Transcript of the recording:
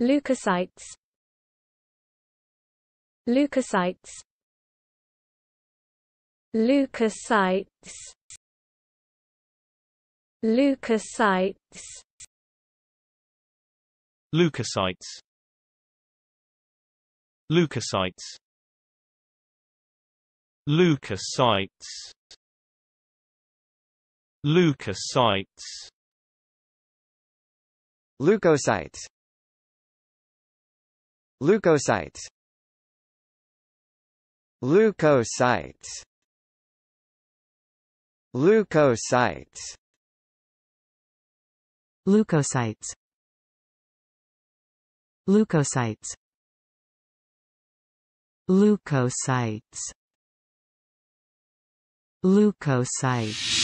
Leukocytes Leukocytes Leukocytes Leukocytes Leukocytes Leukocytes Leukocytes Leukocytes Leukocytes Leukocytes Leukocytes Leukocytes Leukocytes Leukocytes Leukocytes Leukocytes